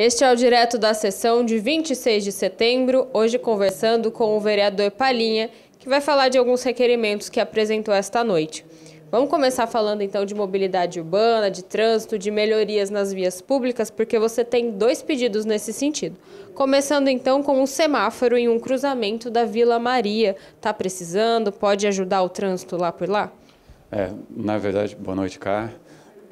Este é o direto da sessão de 26 de setembro, hoje conversando com o vereador Palinha, que vai falar de alguns requerimentos que apresentou esta noite. Vamos começar falando então de mobilidade urbana, de trânsito, de melhorias nas vias públicas, porque você tem dois pedidos nesse sentido. Começando então com um semáforo em um cruzamento da Vila Maria. Tá precisando? Pode ajudar o trânsito lá por lá? É, na verdade, boa noite, Car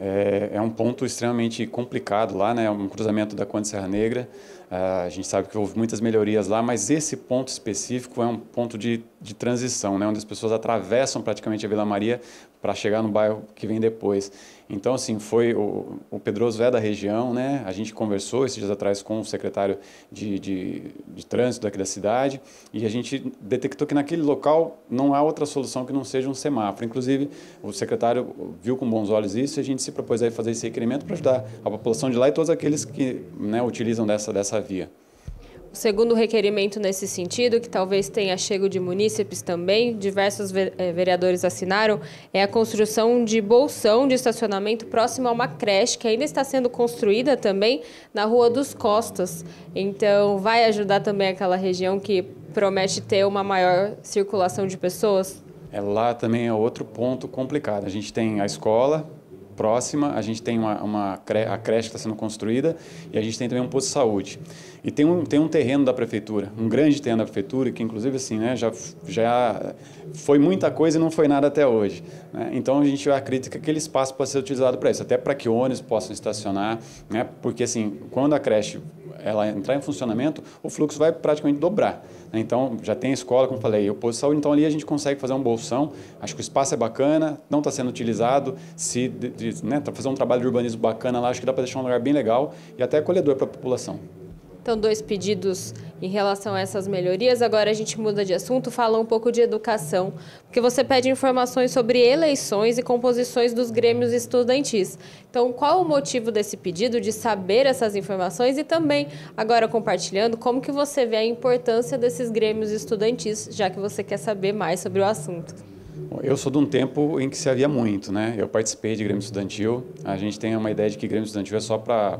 é, é um ponto extremamente complicado lá, né? um cruzamento da Conde Serra Negra. É, a gente sabe que houve muitas melhorias lá, mas esse ponto específico é um ponto de, de transição, né? onde as pessoas atravessam praticamente a Vila Maria para chegar no bairro que vem depois. Então, assim, foi o, o Pedroso é da região, né? A gente conversou esses dias atrás com o secretário de, de, de trânsito daqui da cidade e a gente detectou que naquele local não há outra solução que não seja um semáforo. Inclusive, o secretário viu com bons olhos isso e a gente se propôs a fazer esse requerimento para ajudar a população de lá e todos aqueles que né, utilizam dessa, dessa via. O segundo requerimento nesse sentido, que talvez tenha chego de munícipes também, diversos eh, vereadores assinaram, é a construção de bolsão de estacionamento próximo a uma creche que ainda está sendo construída também na Rua dos Costas. Então, vai ajudar também aquela região que promete ter uma maior circulação de pessoas? É, lá também é outro ponto complicado. A gente tem a escola, próxima, a gente tem uma, uma a creche está sendo construída e a gente tem também um posto de saúde. E tem um, tem um terreno da prefeitura, um grande terreno da prefeitura, que inclusive assim, né, já, já foi muita coisa e não foi nada até hoje. Né? Então a gente acredita que aquele espaço pode ser utilizado para isso, até para que ônibus possam estacionar, né? porque assim, quando a creche ela entrar em funcionamento, o fluxo vai praticamente dobrar. Então, já tem escola, como falei, e o posto de saúde, então ali a gente consegue fazer um bolsão. Acho que o espaço é bacana, não está sendo utilizado. Se né, tá fazer um trabalho de urbanismo bacana lá, acho que dá para deixar um lugar bem legal e até acolhedor para a população. Então, dois pedidos em relação a essas melhorias. Agora a gente muda de assunto, fala um pouco de educação, porque você pede informações sobre eleições e composições dos grêmios estudantis. Então, qual o motivo desse pedido de saber essas informações e também agora compartilhando como que você vê a importância desses grêmios estudantis, já que você quer saber mais sobre o assunto? Eu sou de um tempo em que se havia muito, né? Eu participei de Grêmio Estudantil. A gente tem uma ideia de que Grêmio Estudantil é só para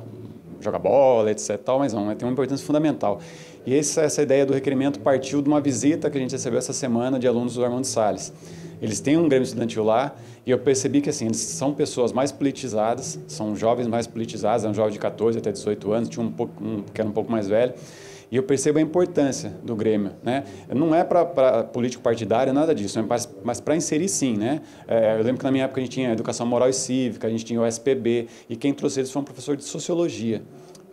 joga bola, etc. Tal, mas não, né, tem uma importância fundamental. E essa, essa ideia do requerimento partiu de uma visita que a gente recebeu essa semana de alunos do Armando Salles. Eles têm um grêmio estudantil lá e eu percebi que assim, eles são pessoas mais politizadas, são jovens mais politizados, é um jovem de 14 até 18 anos, tinha um, pouco, um que era um pouco mais velho. E eu percebo a importância do Grêmio. Né? Não é para político partidário, nada disso, mas, mas para inserir sim. Né? É, eu lembro que na minha época a gente tinha educação moral e cívica, a gente tinha o SPB, e quem trouxe eles foi um professor de sociologia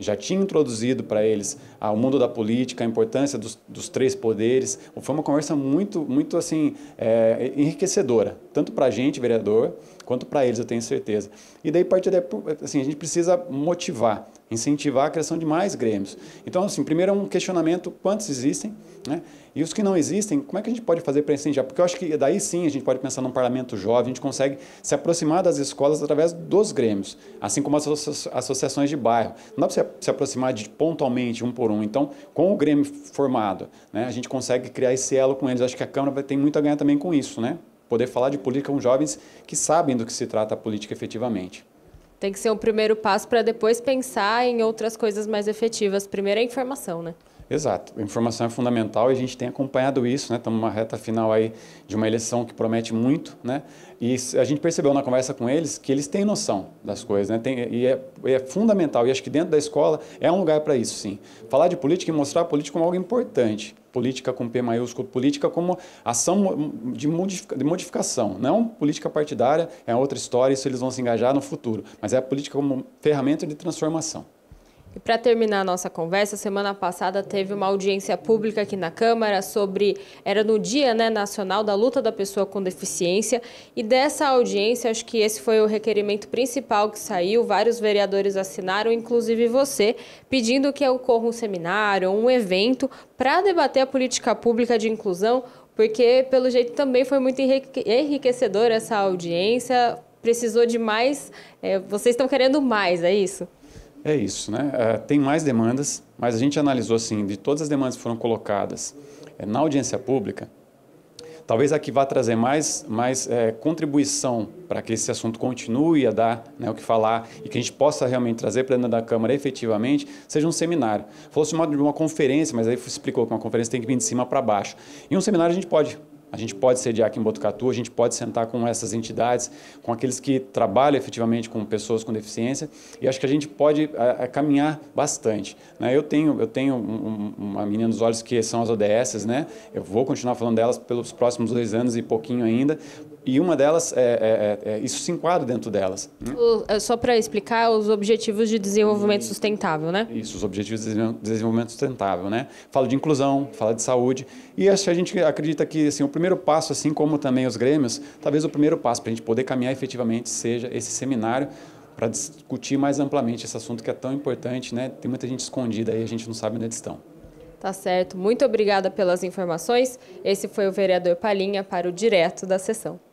já tinha introduzido para eles ah, o mundo da política, a importância dos, dos, três poderes. Foi uma conversa muito, muito assim, é, enriquecedora tanto para a gente, vereador, quanto para eles, eu tenho certeza. E daí, partir daí, assim, a gente precisa motivar, incentivar a criação de mais grêmios. Então, assim, primeiro é um questionamento, quantos existem, né? E os que não existem, como é que a gente pode fazer para incentivar? Porque eu acho que daí sim a gente pode pensar num parlamento jovem, a gente consegue se aproximar das escolas através dos grêmios, assim como as associações de bairro. Não dá para se aproximar de pontualmente, um por um. Então, com o grêmio formado, né, a gente consegue criar esse elo com eles. Acho que a Câmara vai ter muito a ganhar também com isso, né? poder falar de política com jovens que sabem do que se trata a política efetivamente. Tem que ser um primeiro passo para depois pensar em outras coisas mais efetivas. Primeiro é a informação, né? Exato. Informação é fundamental e a gente tem acompanhado isso, né? Estamos numa reta final aí de uma eleição que promete muito, né? E a gente percebeu na conversa com eles que eles têm noção das coisas, né? Tem, e é, é, fundamental. E acho que dentro da escola é um lugar para isso, sim. Falar de política e mostrar a política como algo importante. Política com P maiúsculo, política como ação de, de modificação. Não política partidária, é outra história, isso eles vão se engajar no futuro. Mas é a política como ferramenta de transformação. E para terminar a nossa conversa, semana passada teve uma audiência pública aqui na Câmara sobre. Era no Dia né, Nacional da Luta da Pessoa com Deficiência. E dessa audiência, acho que esse foi o requerimento principal que saiu. Vários vereadores assinaram, inclusive você, pedindo que ocorra um seminário, um evento, para debater a política pública de inclusão. Porque, pelo jeito, também foi muito enriquecedora essa audiência. Precisou de mais. É, vocês estão querendo mais, é isso? É isso, né? Uh, tem mais demandas, mas a gente analisou assim, de todas as demandas que foram colocadas é, na audiência pública, talvez a que vá trazer mais, mais é, contribuição para que esse assunto continue a dar né, o que falar e que a gente possa realmente trazer para dentro da Câmara efetivamente, seja um seminário. Falou-se de uma, uma, conferência, mas aí explicou que uma conferência tem que vir de cima para baixo. Em um seminário a gente pode a gente pode sediar aqui em Botucatu, a gente pode sentar com essas entidades, com aqueles que trabalham efetivamente com pessoas com deficiência, e acho que a gente pode a, é, a é, caminhar bastante. Né? Eu tenho, eu tenho um, uma menina nos olhos que são as ODSs, né? eu vou continuar falando delas pelos próximos dois anos e pouquinho ainda, e uma delas, é, é, é, é, isso se enquadra dentro delas. Né? É, só para explicar, os Objetivos de Desenvolvimento Sustentável, né? Isso, os Objetivos de Desenvolvimento Sustentável, né? Fala de inclusão, fala de saúde, e a gente acredita que assim, o primeiro passo, assim como também os grêmios, talvez o primeiro passo para a gente poder caminhar efetivamente seja esse seminário para discutir mais amplamente esse assunto que é tão importante, né? Tem muita gente escondida aí, a gente não sabe onde eles estão. Tá certo. Muito obrigada pelas informações. Esse foi o vereador Palinha para o Direto da Sessão.